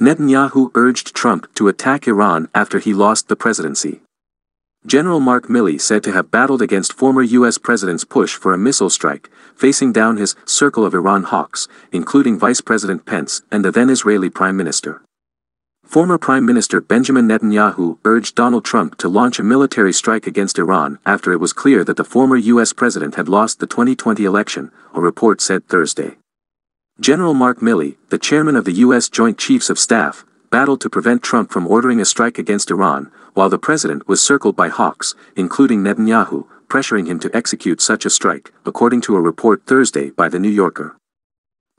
Netanyahu urged Trump to attack Iran after he lost the presidency. General Mark Milley said to have battled against former U.S. president's push for a missile strike, facing down his circle of Iran hawks, including Vice President Pence and the then Israeli Prime Minister. Former Prime Minister Benjamin Netanyahu urged Donald Trump to launch a military strike against Iran after it was clear that the former U.S. president had lost the 2020 election, a report said Thursday. General Mark Milley, the chairman of the U.S. Joint Chiefs of Staff, battled to prevent Trump from ordering a strike against Iran, while the president was circled by hawks, including Netanyahu, pressuring him to execute such a strike, according to a report Thursday by The New Yorker.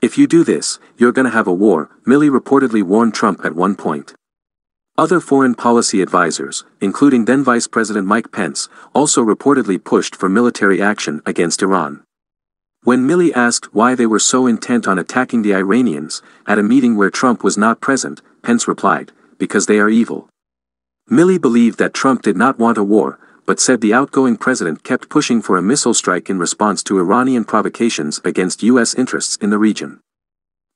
If you do this, you're gonna have a war, Milley reportedly warned Trump at one point. Other foreign policy advisers, including then Vice President Mike Pence, also reportedly pushed for military action against Iran. When Milley asked why they were so intent on attacking the Iranians, at a meeting where Trump was not present, Pence replied, because they are evil. Milley believed that Trump did not want a war, but said the outgoing president kept pushing for a missile strike in response to Iranian provocations against U.S. interests in the region.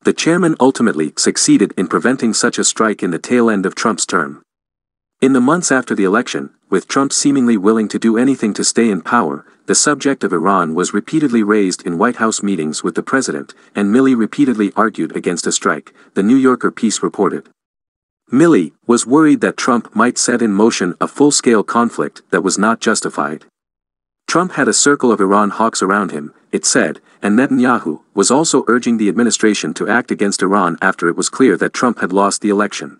The chairman ultimately succeeded in preventing such a strike in the tail end of Trump's term. In the months after the election, with Trump seemingly willing to do anything to stay in power, the subject of Iran was repeatedly raised in White House meetings with the president, and Milley repeatedly argued against a strike, the New Yorker piece reported. Milley was worried that Trump might set in motion a full-scale conflict that was not justified. Trump had a circle of Iran hawks around him, it said, and Netanyahu was also urging the administration to act against Iran after it was clear that Trump had lost the election.